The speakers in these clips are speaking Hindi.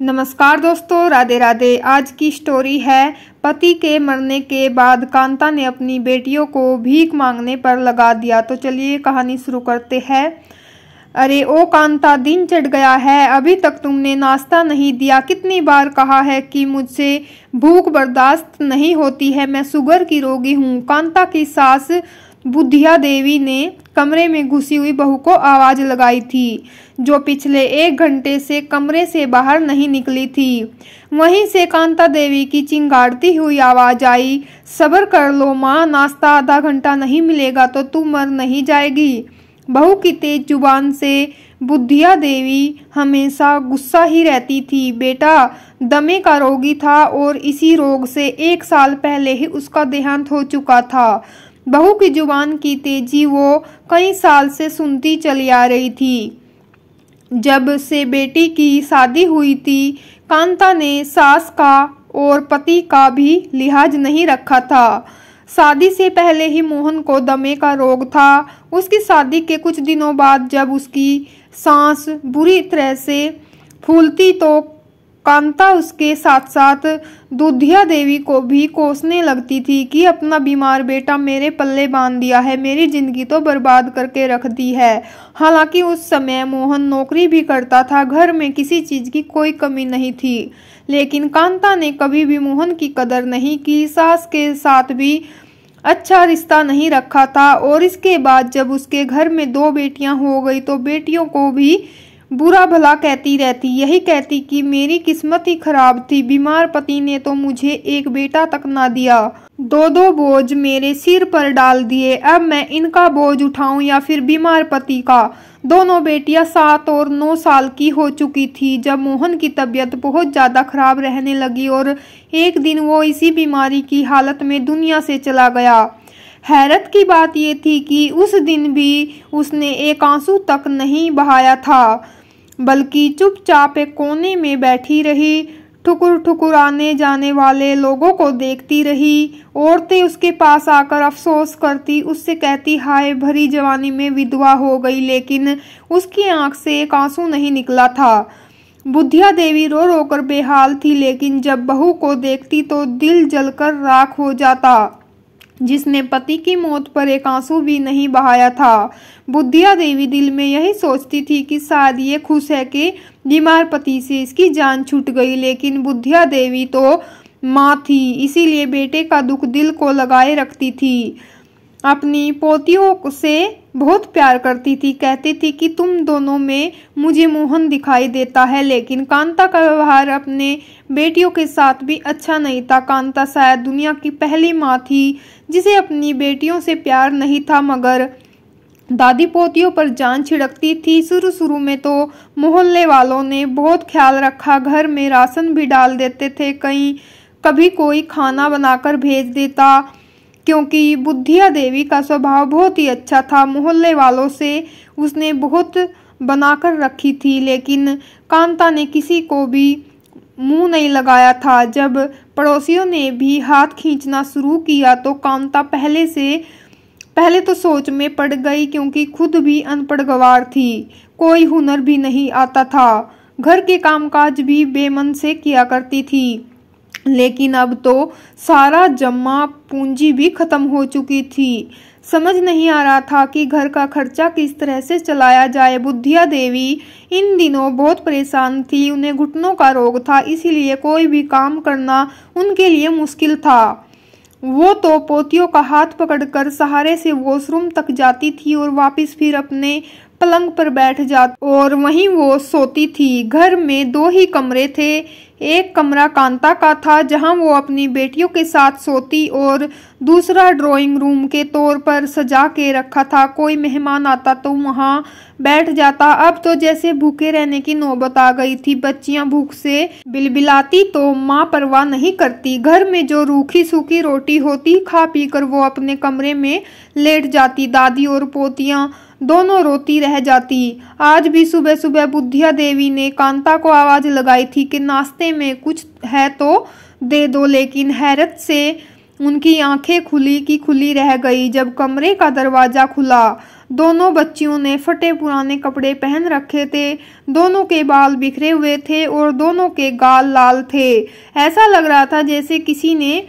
नमस्कार दोस्तों राधे राधे आज की स्टोरी है पति के मरने के बाद कांता ने अपनी बेटियों को भीख मांगने पर लगा दिया तो चलिए कहानी शुरू करते हैं अरे ओ कांता दिन चढ़ गया है अभी तक तुमने नाश्ता नहीं दिया कितनी बार कहा है कि मुझसे भूख बर्दाश्त नहीं होती है मैं शुगर की रोगी हूँ कांता की सास बुद्धिया देवी ने कमरे में घुसी हुई बहू को आवाज़ लगाई थी जो पिछले एक घंटे से कमरे से बाहर नहीं निकली थी वहीं से कांता देवी की चिंगारती हुई आवाज़ आई सबर कर लो माँ नाश्ता आधा घंटा नहीं मिलेगा तो तू मर नहीं जाएगी बहू की तेज जुबान से बुद्धिया देवी हमेशा गुस्सा ही रहती थी बेटा दमे का रोगी था और इसी रोग से एक साल पहले ही उसका देहांत हो चुका था बहू की जुबान की तेजी वो कई साल से सुनती चली आ रही थी जब से बेटी की शादी हुई थी कांता ने सास का और पति का भी लिहाज नहीं रखा था शादी से पहले ही मोहन को दमे का रोग था उसकी शादी के कुछ दिनों बाद जब उसकी सांस बुरी तरह से फूलती तो कांता उसके साथ साथ दुधिया देवी को भी कोसने लगती थी कि अपना बीमार बेटा मेरे पल्ले बांध दिया है मेरी जिंदगी तो बर्बाद करके रख दी है हालांकि उस समय मोहन नौकरी भी करता था घर में किसी चीज की कोई कमी नहीं थी लेकिन कांता ने कभी भी मोहन की कदर नहीं की सास के साथ भी अच्छा रिश्ता नहीं रखा था और इसके बाद जब उसके घर में दो बेटियां हो गई तो बेटियों को भी बुरा भला कहती रहती यही कहती कि मेरी किस्मत ही खराब थी बीमार पति ने तो मुझे एक बेटा तक ना दिया दो दो बोझ मेरे सिर पर डाल दिए अब मैं इनका बोझ उठाऊं या फिर बीमार पति का दोनों बेटियां सात और नौ साल की हो चुकी थी जब मोहन की तबीयत बहुत ज़्यादा खराब रहने लगी और एक दिन वो इसी बीमारी की हालत में दुनिया से चला गया हैरत की बात ये थी कि उस दिन भी उसने एक आंसू तक नहीं बहाया था बल्कि चुपचाप एक कोने में बैठी रही ठुकुर ठुकुर आने जाने वाले लोगों को देखती रही औरतें उसके पास आकर अफसोस करती उससे कहती हाय भरी जवानी में विधवा हो गई लेकिन उसकी आंख से एक आंसू नहीं निकला था बुद्धिया देवी रो रो कर बेहाल थी लेकिन जब बहू को देखती तो दिल जलकर राख हो जाता जिसने पति की मौत पर एक आंसू भी नहीं बहाया था बुद्धिया देवी दिल में यही सोचती थी कि शायद ये खुश है कि बीमार पति से इसकी जान छूट गई लेकिन बुद्धिया देवी तो माँ थी इसीलिए बेटे का दुख दिल को लगाए रखती थी अपनी पोतियों से बहुत प्यार करती थी कहती थी कि तुम दोनों में मुझे मोहन दिखाई देता है लेकिन कांता का व्यवहार अपने बेटियों के साथ भी अच्छा नहीं था कांता शायद दुनिया की पहली माँ थी जिसे अपनी बेटियों से प्यार नहीं था मगर दादी पोतियों पर जान छिड़कती थी शुरू शुरू में तो मोहल्ले वालों ने बहुत ख्याल रखा घर में राशन भी डाल देते थे कहीं कभी कोई खाना बनाकर भेज देता क्योंकि बुद्धिया देवी का स्वभाव बहुत ही अच्छा था मोहल्ले वालों से उसने बहुत बनाकर रखी थी लेकिन कांता ने किसी को भी मुंह नहीं लगाया था जब पड़ोसियों ने भी हाथ खींचना शुरू किया तो कांता पहले से पहले तो सोच में पड़ गई क्योंकि खुद भी अनपढ़ गवार थी कोई हुनर भी नहीं आता था घर के कामकाज भी बेमन से किया करती थी लेकिन अब तो सारा जमा पूंजी भी खत्म हो चुकी थी समझ नहीं आ रहा था कि घर का खर्चा किस तरह से चलाया जाए बुद्धिया देवी इन दिनों बहुत परेशान थी उन्हें घुटनों का रोग था इसीलिए कोई भी काम करना उनके लिए मुश्किल था वो तो पोतियों का हाथ पकड़कर सहारे से वॉशरूम तक जाती थी और वापस फिर अपने पलंग पर बैठ जाती और वहीं वो सोती थी घर में दो ही कमरे थे एक कमरा कांता का था जहां वो अपनी बेटियों के साथ सोती और दूसरा ड्राइंग रूम के तौर पर सजा के रखा था कोई मेहमान आता तो वहां बैठ जाता अब तो जैसे भूखे रहने की नौबत आ गई थी बच्चियां भूख से बिलबिलाती तो माँ परवाह नहीं करती घर में जो रूखी सूखी रोटी होती खा पी कर वो अपने कमरे में लेट जाती दादी और पोतियाँ दोनों रोती रह जाती आज भी सुबह सुबह बुद्धिया देवी ने कांता को आवाज़ लगाई थी कि नाश्ते में कुछ है तो दे दो लेकिन हैरत से उनकी आंखें खुली की खुली रह गई जब कमरे का दरवाज़ा खुला दोनों बच्चियों ने फटे पुराने कपड़े पहन रखे थे दोनों के बाल बिखरे हुए थे और दोनों के गाल लाल थे ऐसा लग रहा था जैसे किसी ने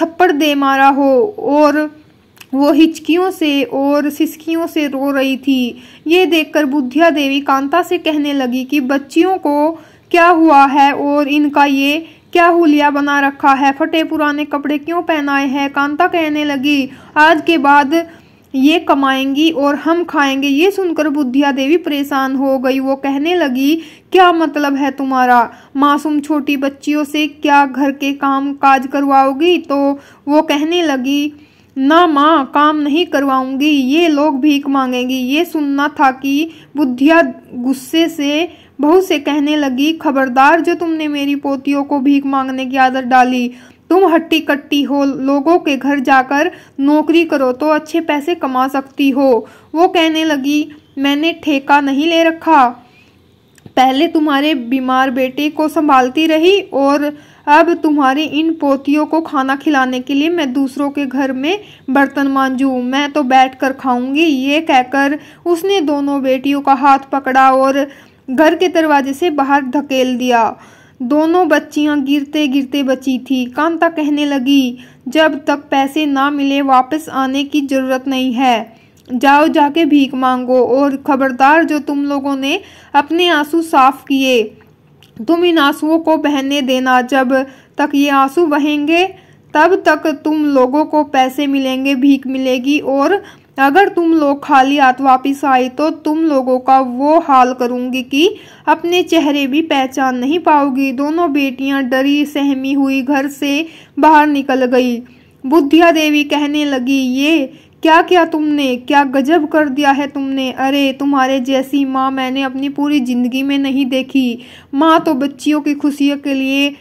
थप्पड़ दे मारा हो और वो हिचकियों से और सिसकियों से रो रही थी ये देखकर बुद्धिया देवी कांता से कहने लगी कि बच्चियों को क्या हुआ है और इनका ये क्या हुलिया बना रखा है फटे पुराने कपड़े क्यों पहनाए हैं कांता कहने लगी आज के बाद ये कमाएंगी और हम खाएंगे ये सुनकर बुद्धिया देवी परेशान हो गई वो कहने लगी क्या मतलब है तुम्हारा मासूम छोटी बच्चियों से क्या घर के काम काज करवाओगी तो वो कहने लगी ना माँ काम नहीं करवाऊंगी ये लोग भीख मांगेंगी ये सुनना था कि बुद्धिया गुस्से से बहू से कहने लगी खबरदार जो तुमने मेरी पोतियों को भीख मांगने की आदत डाली तुम हट्टी कट्टी हो लोगों के घर जाकर नौकरी करो तो अच्छे पैसे कमा सकती हो वो कहने लगी मैंने ठेका नहीं ले रखा पहले तुम्हारे बीमार बेटे को संभालती रही और अब तुम्हारी इन पोतियों को खाना खिलाने के लिए मैं दूसरों के घर में बर्तन मांजू मैं तो बैठ कर खाऊंगी ये कहकर उसने दोनों बेटियों का हाथ पकड़ा और घर के दरवाजे से बाहर धकेल दिया दोनों बच्चियां गिरते गिरते बची थी कांता कहने लगी जब तक पैसे ना मिले वापस आने की ज़रूरत नहीं है जाओ जाके भीख मांगो और खबरदार जो तुम लोगों ने अपने आंसू साफ किए तुम इन आंसुओं को बहने देना जब तक ये आंसू बहेंगे तब तक तुम लोगों को पैसे मिलेंगे भीख मिलेगी और अगर तुम लोग खाली हाथ वापिस आए तो तुम लोगों का वो हाल करूंगी कि अपने चेहरे भी पहचान नहीं पाओगी दोनों बेटियां डरी सहमी हुई घर से बाहर निकल गई बुद्धिया देवी कहने लगी ये क्या क्या तुमने क्या गजब कर दिया है तुमने अरे तुम्हारे जैसी माँ मैंने अपनी पूरी ज़िंदगी में नहीं देखी माँ तो बच्चियों की खुशियों के लिए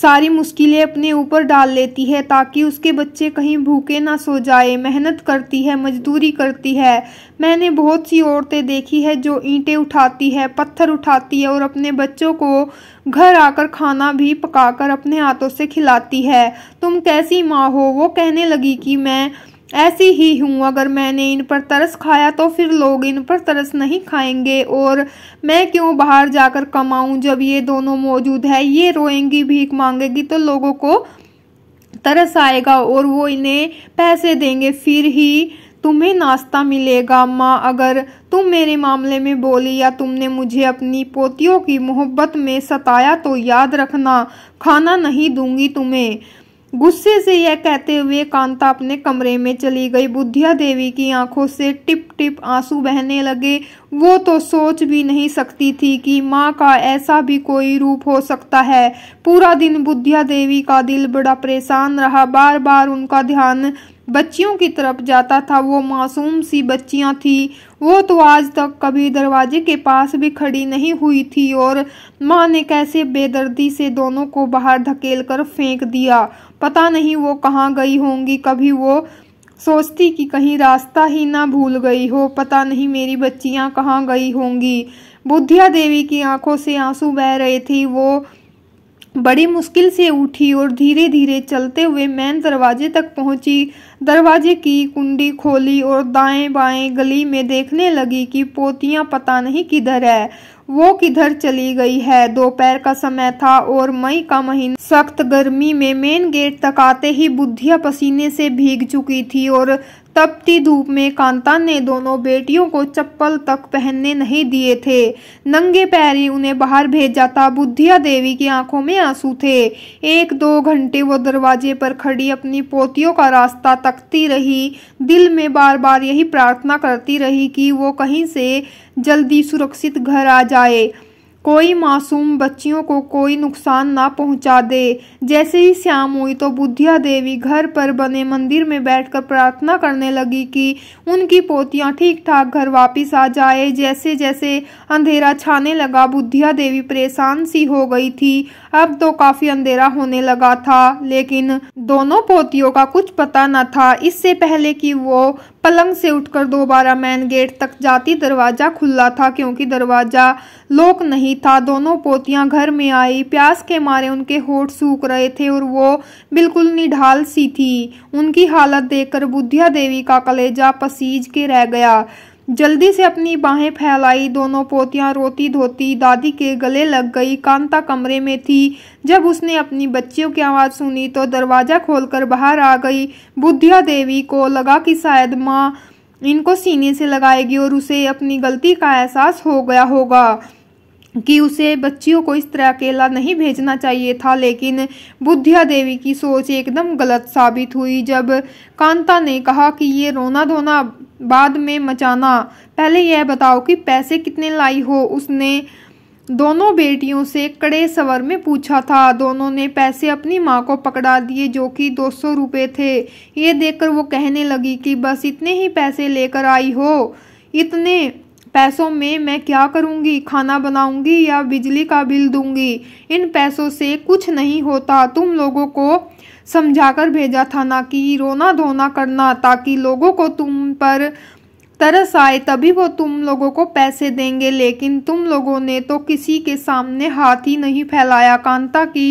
सारी मुश्किलें अपने ऊपर डाल लेती है ताकि उसके बच्चे कहीं भूखे ना सो जाए मेहनत करती है मजदूरी करती है मैंने बहुत सी औरतें देखी है जो ईंटें उठाती है पत्थर उठाती है और अपने बच्चों को घर आकर खाना भी पकाकर अपने हाथों से खिलाती है तुम कैसी माँ हो वो कहने लगी कि मैं ऐसी ही हूँ अगर मैंने इन पर तरस खाया तो फिर लोग इन पर तरस नहीं खाएंगे और मैं क्यों बाहर जाकर कमाऊँ जब ये दोनों मौजूद है ये रोएंगी भीख मांगेगी तो लोगों को तरस आएगा और वो इन्हें पैसे देंगे फिर ही तुम्हें नाश्ता मिलेगा माँ अगर तुम मेरे मामले में बोली या तुमने मुझे अपनी पोतियों की मोहब्बत में सताया तो याद रखना खाना नहीं दूंगी तुम्हें गुस्से से यह कहते हुए कांता अपने कमरे में चली गई बुद्धिया देवी की आंखों से टिप टिप आंसू बहने लगे वो तो सोच भी नहीं सकती थी कि माँ का ऐसा भी कोई रूप हो सकता है पूरा दिन बुद्धिया देवी का दिल बड़ा परेशान रहा बार बार उनका ध्यान बच्चियों की तरफ जाता था वो मासूम सी बच्चियां थी वो तो आज तक कभी दरवाजे के पास भी खड़ी नहीं हुई थी और माँ ने कैसे बेदर्दी से दोनों को बाहर धकेल कर फेंक दिया पता नहीं वो कहाँ गई होंगी कभी वो सोचती कि कहीं रास्ता ही ना भूल गई हो पता नहीं मेरी बच्चियां कहाँ गई होंगी बुद्धिया देवी की आंखों से आंसू बह रहे थे वो बड़ी मुश्किल से उठी और धीरे धीरे चलते हुए मैन दरवाजे तक पहुंची दरवाजे की कुंडी खोली और दाएं बाएं गली में देखने लगी कि पोतियां पता नहीं किधर है वो किधर चली गई है दोपहर का समय था और मई का महीना सख्त गर्मी में मेन गेट तक आते ही बुद्धिया पसीने से भीग चुकी थी और तपती धूप में कांता ने दोनों बेटियों को चप्पल तक पहनने नहीं दिए थे नंगे पैर ही उन्हें बाहर भेजा था बुद्धिया देवी की आंखों में आंसू थे एक दो घंटे वो दरवाजे पर खड़ी अपनी पोतियों का रास्ता तकती रही दिल में बार बार यही प्रार्थना करती रही कि वो कहीं से जल्दी सुरक्षित घर आ जाए कोई मासूम बच्चियों को कोई नुकसान ना पहुंचा दे जैसे ही श्याम हुई तो बुद्धिया देवी घर पर बने मंदिर में बैठकर प्रार्थना करने लगी कि उनकी पोतियां ठीक ठाक घर वापस आ जाए जैसे जैसे अंधेरा छाने लगा बुद्धिया देवी परेशान सी हो गई थी अब तो काफी अंधेरा होने लगा था लेकिन दोनों पोतियों का कुछ पता न था इससे पहले कि वो पलंग से उठकर दोबारा मैन गेट तक जाती दरवाज़ा खुला था क्योंकि दरवाज़ा लोक नहीं था दोनों पोतियां घर में आई प्यास के मारे उनके होठ सूख रहे थे और वो बिल्कुल निढाल सी थी उनकी हालत देखकर बुद्धिया देवी का कलेजा पसीज के रह गया जल्दी से अपनी बाहें फैलाई दोनों पोतियां रोती धोती दादी के गले लग गई कांता कमरे में थी जब उसने अपनी बच्चियों की आवाज़ सुनी तो दरवाज़ा खोलकर बाहर आ गई बुद्धिया देवी को लगा कि शायद माँ इनको सीने से लगाएगी और उसे अपनी गलती का एहसास हो गया होगा कि उसे बच्चियों को इस तरह अकेला नहीं भेजना चाहिए था लेकिन बुद्धिया देवी की सोच एकदम गलत साबित हुई जब कांता ने कहा कि ये रोना धोना बाद में मचाना पहले यह बताओ कि पैसे कितने लाई हो उसने दोनों बेटियों से कड़े सवर में पूछा था दोनों ने पैसे अपनी माँ को पकड़ा दिए जो कि 200 रुपए थे ये देखकर वो कहने लगी कि बस इतने ही पैसे लेकर आई हो इतने पैसों में मैं क्या करूँगी खाना बनाऊँगी या बिजली का बिल दूँगी इन पैसों से कुछ नहीं होता तुम लोगों को समझाकर भेजा था ना कि रोना धोना करना ताकि लोगों को तुम पर तरस आए तभी वो तुम लोगों को पैसे देंगे लेकिन तुम लोगों ने तो किसी के सामने हाथ ही नहीं फैलाया कांता की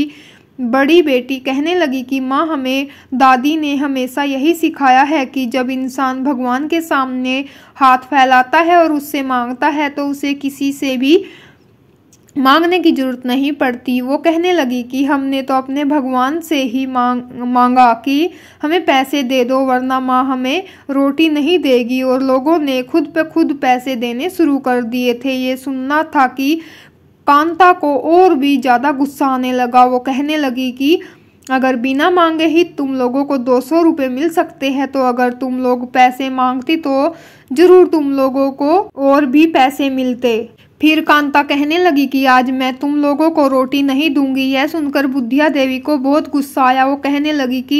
बड़ी बेटी कहने लगी कि माँ हमें दादी ने हमेशा यही सिखाया है कि जब इंसान भगवान के सामने हाथ फैलाता है और उससे मांगता है तो उसे किसी से भी मांगने की जरूरत नहीं पड़ती वो कहने लगी कि हमने तो अपने भगवान से ही मांग मांगा कि हमें पैसे दे दो वरना माँ हमें रोटी नहीं देगी और लोगों ने खुद पे खुद पैसे देने शुरू कर दिए थे ये सुनना था कि कांता को और भी ज़्यादा गुस्सा आने लगा वो कहने लगी कि अगर बिना मांगे ही तुम लोगों को दो सौ रुपये मिल सकते हैं तो अगर तुम लोग पैसे मांगती तो ज़रूर तुम लोगों को और भी पैसे मिलते फिर कांता कहने लगी कि आज मैं तुम लोगों को रोटी नहीं दूंगी यह सुनकर बुद्धिया देवी को बहुत गुस्सा आया वो कहने लगी कि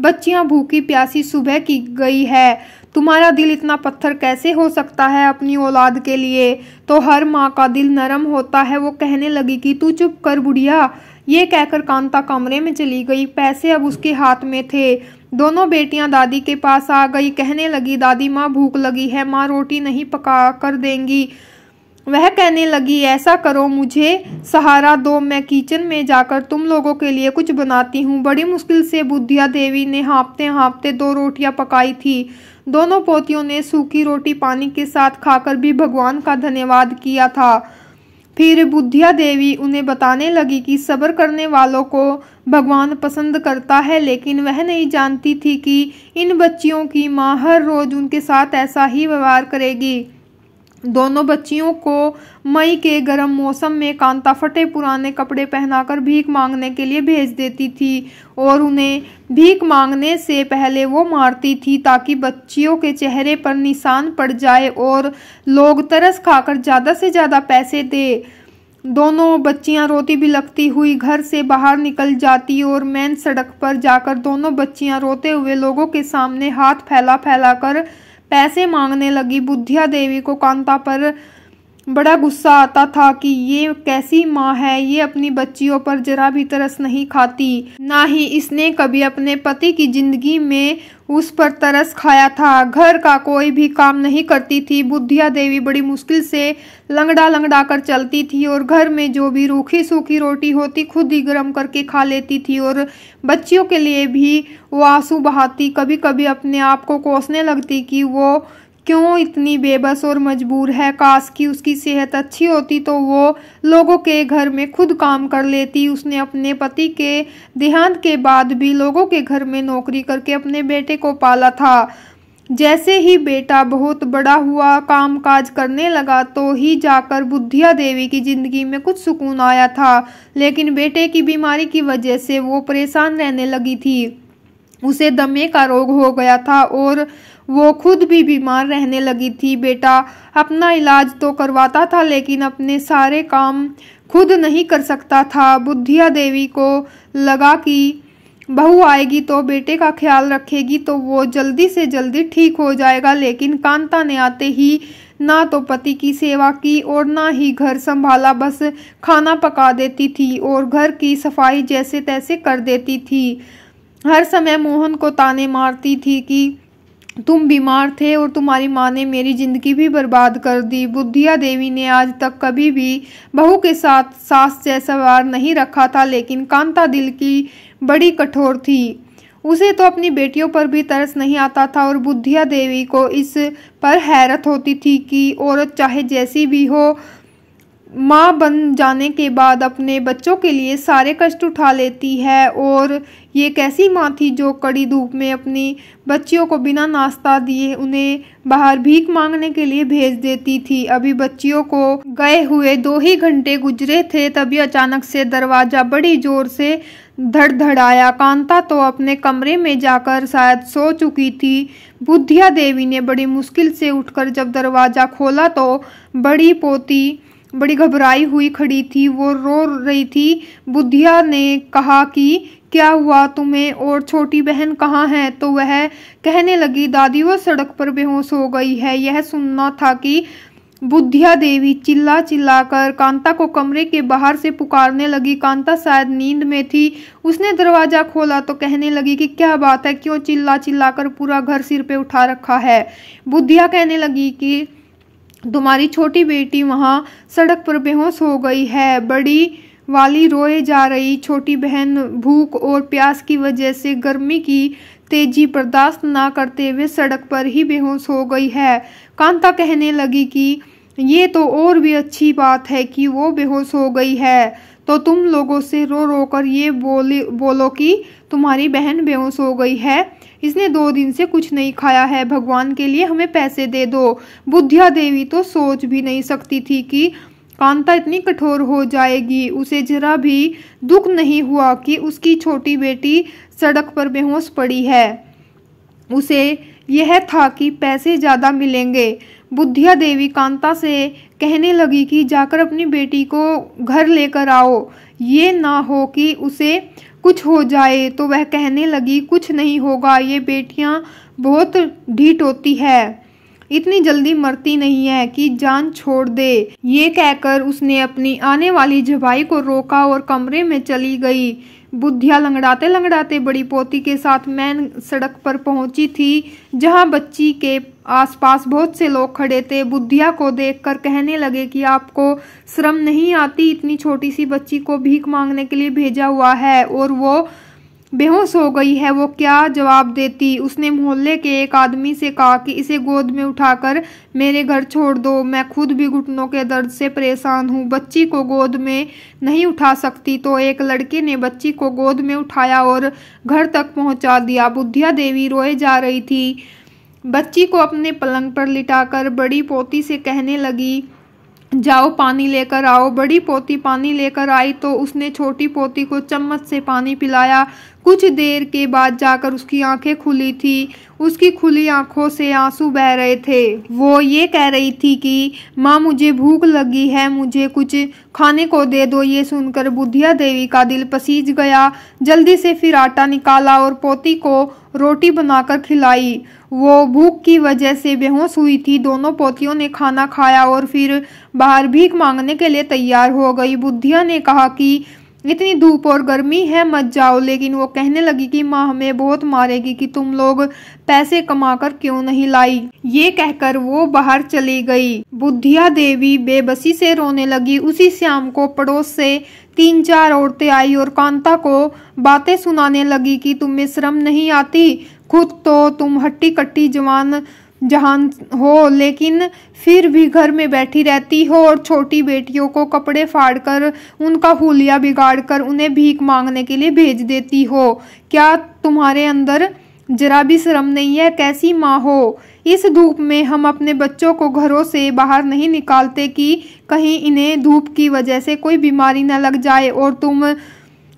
बच्चियां भूखी प्यासी सुबह की गई है तुम्हारा दिल इतना पत्थर कैसे हो सकता है अपनी औलाद के लिए तो हर माँ का दिल नरम होता है वो कहने लगी कि तू चुप कर बुढ़िया ये कहकर कांता कमरे में चली गई पैसे अब उसके हाथ में थे दोनों बेटियां दादी के पास आ गई कहने लगी दादी माँ भूख लगी है माँ रोटी नहीं पका कर देंगी वह कहने लगी ऐसा करो मुझे सहारा दो मैं किचन में जाकर तुम लोगों के लिए कुछ बनाती हूँ बड़ी मुश्किल से बुद्धिया देवी ने हाँपते हाँपते दो रोटियाँ पकाई थी दोनों पोतियों ने सूखी रोटी पानी के साथ खाकर भी भगवान का धन्यवाद किया था फिर बुद्धिया देवी उन्हें बताने लगी कि सब्र करने वालों को भगवान पसंद करता है लेकिन वह नहीं जानती थी कि इन बच्चियों की माँ हर रोज़ उनके साथ ऐसा ही व्यवहार करेगी दोनों बच्चियों को मई के गर्म मौसम में कांता फटे पुराने कपड़े पहनाकर भीख मांगने के लिए भेज देती थी और उन्हें भीख मांगने से पहले वो मारती थी ताकि बच्चियों के चेहरे पर निशान पड़ जाए और लोग तरस खाकर ज़्यादा से ज़्यादा पैसे दे दोनों बच्चियां रोती भी लगती हुई घर से बाहर निकल जाती और मैन सड़क पर जाकर दोनों बच्चियां रोते हुए लोगों के सामने हाथ फैला फैला कर पैसे मांगने लगी बुद्धिया देवी को कांता पर बड़ा गुस्सा आता था कि ये कैसी माँ है ये अपनी बच्चियों पर जरा भी तरस नहीं खाती ना ही इसने कभी अपने पति की जिंदगी में उस पर तरस खाया था घर का कोई भी काम नहीं करती थी बुद्धिया देवी बड़ी मुश्किल से लंगड़ा लंगड़ा कर चलती थी और घर में जो भी रूखी सूखी रोटी होती खुद ही गर्म करके खा लेती थी और बच्चियों के लिए भी वो आंसू बहाती कभी कभी अपने आप को कोसने लगती कि वो क्यों इतनी बेबस और मजबूर है काश की उसकी सेहत अच्छी होती तो वो लोगों के घर में खुद काम कर लेती उसने अपने पति के देहांत के बाद भी लोगों के घर में नौकरी करके अपने बेटे को पाला था जैसे ही बेटा बहुत बड़ा हुआ काम काज करने लगा तो ही जाकर बुद्धिया देवी की जिंदगी में कुछ सुकून आया था लेकिन बेटे की बीमारी की वजह से वो परेशान रहने लगी थी उसे दमे का रोग हो गया था और वो खुद भी बीमार रहने लगी थी बेटा अपना इलाज तो करवाता था लेकिन अपने सारे काम खुद नहीं कर सकता था बुद्धिया देवी को लगा कि बहू आएगी तो बेटे का ख्याल रखेगी तो वो जल्दी से जल्दी ठीक हो जाएगा लेकिन कांता ने आते ही ना तो पति की सेवा की और ना ही घर संभाला बस खाना पका देती थी और घर की सफाई जैसे तैसे कर देती थी हर समय मोहन को ताने मारती थी कि तुम बीमार थे और तुम्हारी माँ ने मेरी ज़िंदगी भी बर्बाद कर दी बुद्धिया देवी ने आज तक कभी भी बहू के साथ सास जैसा वार नहीं रखा था लेकिन कांता दिल की बड़ी कठोर थी उसे तो अपनी बेटियों पर भी तरस नहीं आता था और बुद्धिया देवी को इस पर हैरत होती थी कि औरत चाहे जैसी भी हो माँ बन जाने के बाद अपने बच्चों के लिए सारे कष्ट उठा लेती है और ये कैसी माँ थी जो कड़ी धूप में अपनी बच्चियों को बिना नाश्ता दिए उन्हें बाहर भीख मांगने के लिए भेज देती थी अभी बच्चियों को गए हुए दो ही घंटे गुजरे थे तभी अचानक से दरवाज़ा बड़ी जोर से धड़धड़ाया कांता तो अपने कमरे में जाकर शायद सो चुकी थी बुद्धिया देवी ने बड़ी मुश्किल से उठकर जब दरवाज़ा खोला तो बड़ी पोती बड़ी घबराई हुई खड़ी थी वो रो रही थी बुद्धिया ने कहा कि क्या हुआ तुम्हें और छोटी बहन कहाँ है तो वह कहने लगी दादी वो सड़क पर बेहोश हो गई है यह सुनना था कि बुद्धिया देवी चिल्ला चिल्लाकर कांता को कमरे के बाहर से पुकारने लगी कांता शायद नींद में थी उसने दरवाज़ा खोला तो कहने लगी कि क्या बात है क्यों चिल्ला चिल्लाकर पूरा घर सिर पे उठा रखा है बुद्धिया कहने लगी कि तुम्हारी छोटी बेटी वहाँ सड़क पर बेहोश हो गई है बड़ी वाली रोए जा रही छोटी बहन भूख और प्यास की वजह से गर्मी की तेजी बर्दाश्त ना करते हुए सड़क पर ही बेहोश हो गई है कांता कहने लगी कि ये तो और भी अच्छी बात है कि वो बेहोश हो गई है तो तुम लोगों से रो रो कर ये बोली बोलो कि तुम्हारी बहन बेहोश हो गई है इसने दो दिन से कुछ नहीं खाया है भगवान के लिए हमें पैसे दे दो बुद्धिया देवी तो सोच भी नहीं सकती थी कि कांता इतनी कठोर हो जाएगी उसे जरा भी दुख नहीं हुआ कि उसकी छोटी बेटी सड़क पर बेहोश पड़ी है उसे यह था कि पैसे ज़्यादा मिलेंगे बुद्धिया देवी कांता से कहने लगी कि जाकर अपनी बेटी को घर लेकर आओ ये ना हो कि उसे कुछ हो जाए तो वह कहने लगी कुछ नहीं होगा ये बेटियां बहुत ढीठ होती है इतनी जल्दी मरती नहीं है कि जान छोड़ दे ये कहकर उसने अपनी आने वाली जवाई को रोका और कमरे में चली गई बुद्धिया लंगड़ाते लंगड़ाते बड़ी पोती के साथ मैन सड़क पर पहुंची थी जहां बच्ची के आसपास बहुत से लोग खड़े थे बुद्धिया को देखकर कहने लगे कि आपको श्रम नहीं आती इतनी छोटी सी बच्ची को भीख मांगने के लिए भेजा हुआ है और वो बेहोश हो गई है वो क्या जवाब देती उसने मोहल्ले के एक आदमी से कहा कि इसे गोद में उठाकर मेरे घर छोड़ दो मैं खुद भी घुटनों के दर्द से परेशान हूँ बच्ची को गोद में नहीं उठा सकती तो एक लड़के ने बच्ची को गोद में उठाया और घर तक पहुँचा दिया बुद्धिया देवी रोए जा रही थी बच्ची को अपने पलंग पर लिटाकर बड़ी पोती से कहने लगी जाओ पानी लेकर आओ बड़ी पोती पानी लेकर आई तो उसने छोटी पोती को चम्मच से पानी पिलाया कुछ देर के बाद जाकर उसकी आंखें खुली थी उसकी खुली आंखों से आंसू बह रहे थे वो ये कह रही थी कि माँ मुझे भूख लगी है मुझे कुछ खाने को दे दो ये सुनकर बुधिया देवी का दिल पसीज गया जल्दी से फिर आटा निकाला और पोती को रोटी बनाकर खिलाई वो भूख की वजह से बेहोश हुई थी दोनों पोतियों ने खाना खाया और फिर बाहर भीख मांगने के लिए तैयार हो गई बुद्धिया ने कहा कि इतनी धूप और गर्मी है मत जाओ लेकिन वो कहने लगी कि माँ हमें बहुत मारेगी कि तुम लोग पैसे कमाकर क्यों नहीं लाई ये कहकर वो बाहर चली गई बुद्धिया देवी बेबसी से रोने लगी उसी शाम को पड़ोस से तीन चार औरतें आई और कांता को बातें सुनाने लगी कि तुम्हें शर्म नहीं आती खुद तो तुम हट्टी कट्टी जवान जहान हो लेकिन फिर भी घर में बैठी रहती हो और छोटी बेटियों को कपड़े फाड़कर उनका हुलिया बिगाड़कर उन्हें भीख मांगने के लिए भेज देती हो क्या तुम्हारे अंदर जरा भी शर्म नहीं है कैसी माँ हो इस धूप में हम अपने बच्चों को घरों से बाहर नहीं निकालते कि कहीं इन्हें धूप की वजह से कोई बीमारी न लग जाए और तुम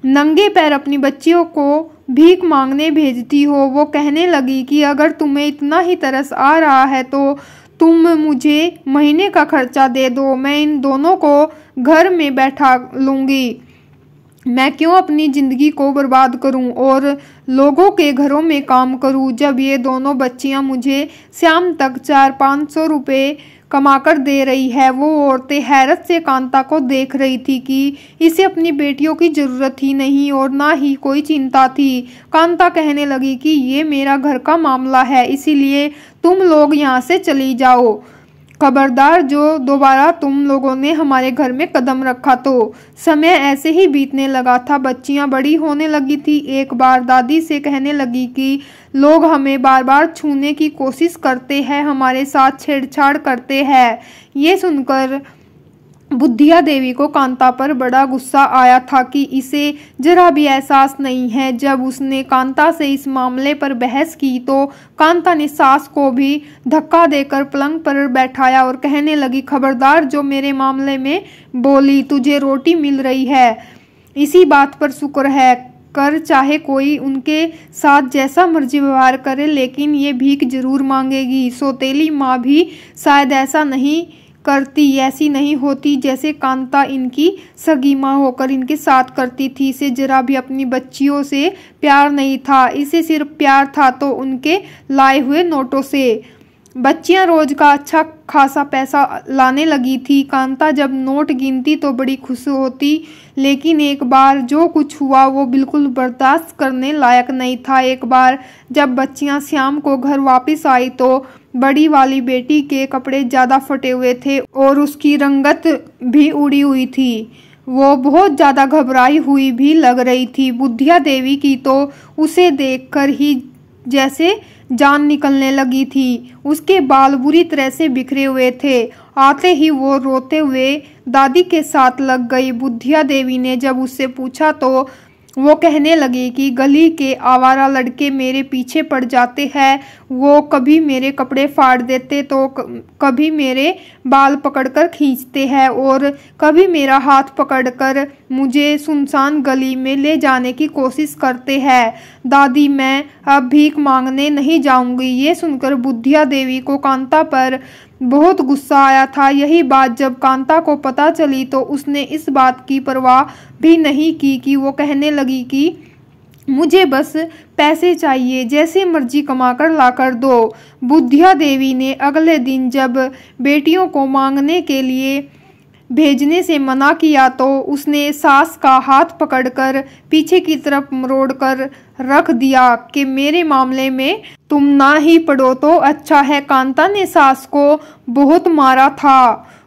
नंगे पैर अपनी बच्चियों को भीख मांगने भेजती हो वो कहने लगी कि अगर तुम्हें इतना ही तरस आ रहा है तो तुम मुझे महीने का खर्चा दे दो मैं इन दोनों को घर में बैठा लूँगी मैं क्यों अपनी ज़िंदगी को बर्बाद करूं और लोगों के घरों में काम करूं जब ये दोनों बच्चियां मुझे शाम तक चार पाँच सौ रुपये कमाकर दे रही है वो औरतें हैरत से कांता को देख रही थी कि इसे अपनी बेटियों की ज़रूरत ही नहीं और ना ही कोई चिंता थी कांता कहने लगी कि ये मेरा घर का मामला है इसीलिए तुम लोग यहाँ से चली जाओ खबरदार जो दोबारा तुम लोगों ने हमारे घर में कदम रखा तो समय ऐसे ही बीतने लगा था बच्चियां बड़ी होने लगी थी एक बार दादी से कहने लगी कि लोग हमें बार बार छूने की कोशिश करते हैं हमारे साथ छेड़छाड़ करते हैं ये सुनकर बुद्धिया देवी को कांता पर बड़ा गुस्सा आया था कि इसे जरा भी एहसास नहीं है जब उसने कांता से इस मामले पर बहस की तो कांता ने सास को भी धक्का देकर पलंग पर बैठाया और कहने लगी खबरदार जो मेरे मामले में बोली तुझे रोटी मिल रही है इसी बात पर शुक्र है कर चाहे कोई उनके साथ जैसा मर्जी व्यवहार करे लेकिन ये भीख जरूर मांगेगी सोतेली माँ भी शायद ऐसा नहीं करती ऐसी नहीं होती जैसे कांता इनकी सगी माँ होकर इनके साथ करती थी इसे जरा भी अपनी बच्चियों से प्यार नहीं था इसे सिर्फ प्यार था तो उनके लाए हुए नोटों से बच्चियां रोज का अच्छा खासा पैसा लाने लगी थी कांता जब नोट गिनती तो बड़ी खुश होती लेकिन एक बार जो कुछ हुआ वो बिल्कुल बर्दाश्त करने लायक नहीं था एक बार जब बच्चियां शाम को घर वापस आई तो बड़ी वाली बेटी के कपड़े ज़्यादा फटे हुए थे और उसकी रंगत भी उड़ी हुई थी वो बहुत ज़्यादा घबराई हुई भी लग रही थी बुद्धिया देवी की तो उसे देखकर ही जैसे जान निकलने लगी थी उसके बाल बुरी तरह से बिखरे हुए थे आते ही वो रोते हुए दादी के साथ लग गई बुद्धिया देवी ने जब उससे पूछा तो वो कहने लगे कि गली के आवारा लड़के मेरे पीछे पड़ जाते हैं वो कभी मेरे कपड़े फाड़ देते तो कभी मेरे बाल पकड़कर खींचते हैं और कभी मेरा हाथ पकड़कर मुझे सुनसान गली में ले जाने की कोशिश करते हैं दादी मैं अब भीख मांगने नहीं जाऊंगी ये सुनकर बुद्धिया देवी को कांता पर बहुत गुस्सा आया था यही बात जब कांता को पता चली तो उसने इस बात की परवाह भी नहीं की कि वो कहने लगी कि मुझे बस पैसे चाहिए जैसे मर्जी कमाकर लाकर दो बुद्धिया देवी ने अगले दिन जब बेटियों को मांगने के लिए भेजने से मना किया तो उसने सास का हाथ पकड़कर पीछे की तरफ मरोड़कर रख दिया कि मेरे मामले में तुम ना ही पढ़ो तो अच्छा है कांता ने सास को बहुत मारा था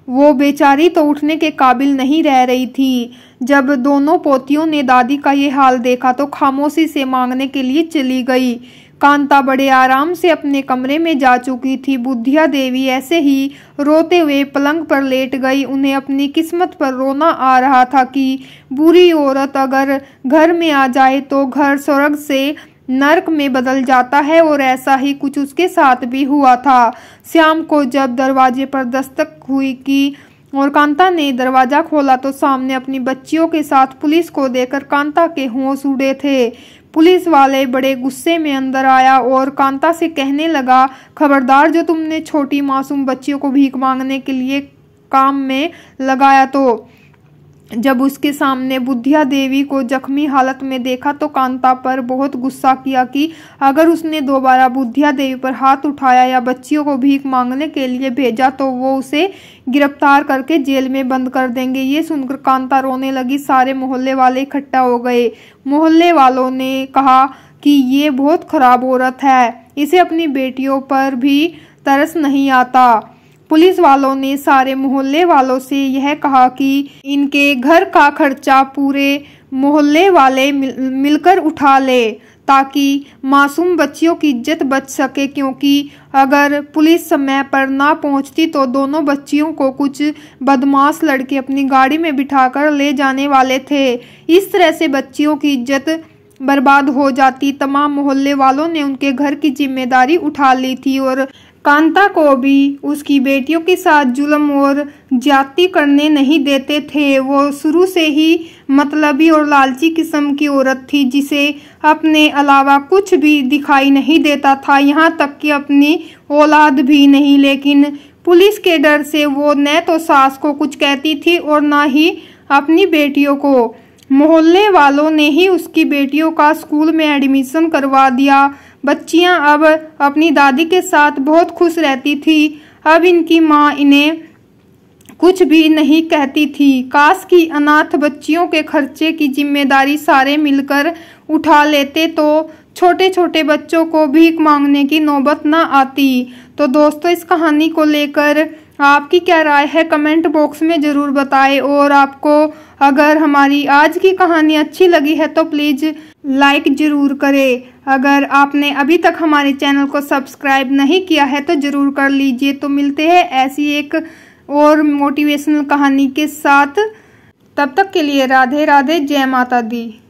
वो बेचारी तो उठने के काबिल नहीं रह रही थी जब दोनों पोतियों ने दादी का ये हाल देखा तो खामोशी से मांगने के लिए चली गई कांता बड़े आराम से अपने कमरे में जा चुकी थी बुद्धिया देवी ऐसे ही रोते हुए पलंग पर लेट गई उन्हें अपनी किस्मत पर रोना आ रहा था कि बुरी औरत अगर घर में आ जाए तो घर स्वर्ग से नरक में बदल जाता है और ऐसा ही कुछ उसके साथ भी हुआ था श्याम को जब दरवाजे पर दस्तक हुई कि और कांता ने दरवाज़ा खोला तो सामने अपनी बच्चियों के साथ पुलिस को देकर कांता के होश उड़े थे पुलिस वाले बड़े गुस्से में अंदर आया और कांता से कहने लगा खबरदार जो तुमने छोटी मासूम बच्चियों को भीख मांगने के लिए काम में लगाया तो जब उसके सामने बुद्धिया देवी को जख्मी हालत में देखा तो कांता पर बहुत गुस्सा किया कि अगर उसने दोबारा बुद्धिया देवी पर हाथ उठाया या बच्चियों को भीख मांगने के लिए भेजा तो वो उसे गिरफ्तार करके जेल में बंद कर देंगे ये सुनकर कांता रोने लगी सारे मोहल्ले वाले इकट्ठा हो गए मोहल्ले वालों ने कहा कि ये बहुत खराब औरत है इसे अपनी बेटियों पर भी तरस नहीं आता पुलिस वालों ने सारे मोहल्ले वालों से यह कहा कि इनके घर का खर्चा पूरे मोहल्ले वाले मिल, मिलकर उठा ले ताकि मासूम बच्चियों की इज्जत बच सके क्योंकि अगर पुलिस समय पर ना पहुंचती तो दोनों बच्चियों को कुछ बदमाश लड़के अपनी गाड़ी में बिठाकर ले जाने वाले थे इस तरह से बच्चियों की इज्जत बर्बाद हो जाती तमाम मोहल्ले वालों ने उनके घर की जिम्मेदारी उठा ली थी और कांता को भी उसकी बेटियों के साथ जुल्म और जाति करने नहीं देते थे वो शुरू से ही मतलबी और लालची किस्म की औरत थी जिसे अपने अलावा कुछ भी दिखाई नहीं देता था यहाँ तक कि अपनी औलाद भी नहीं लेकिन पुलिस के डर से वो न तो सास को कुछ कहती थी और ना ही अपनी बेटियों को मोहल्ले वालों ने ही उसकी बेटियों का स्कूल में एडमिशन करवा दिया बच्चियां अब अपनी दादी के साथ बहुत खुश रहती थी अब इनकी माँ इन्हें कुछ भी नहीं कहती थी काश की अनाथ बच्चियों के खर्चे की जिम्मेदारी सारे मिलकर उठा लेते तो छोटे छोटे बच्चों को भीख मांगने की नौबत ना आती तो दोस्तों इस कहानी को लेकर आपकी क्या राय है कमेंट बॉक्स में ज़रूर बताएं और आपको अगर हमारी आज की कहानी अच्छी लगी है तो प्लीज़ लाइक ज़रूर करें अगर आपने अभी तक हमारे चैनल को सब्सक्राइब नहीं किया है तो ज़रूर कर लीजिए तो मिलते हैं ऐसी एक और मोटिवेशनल कहानी के साथ तब तक के लिए राधे राधे जय माता दी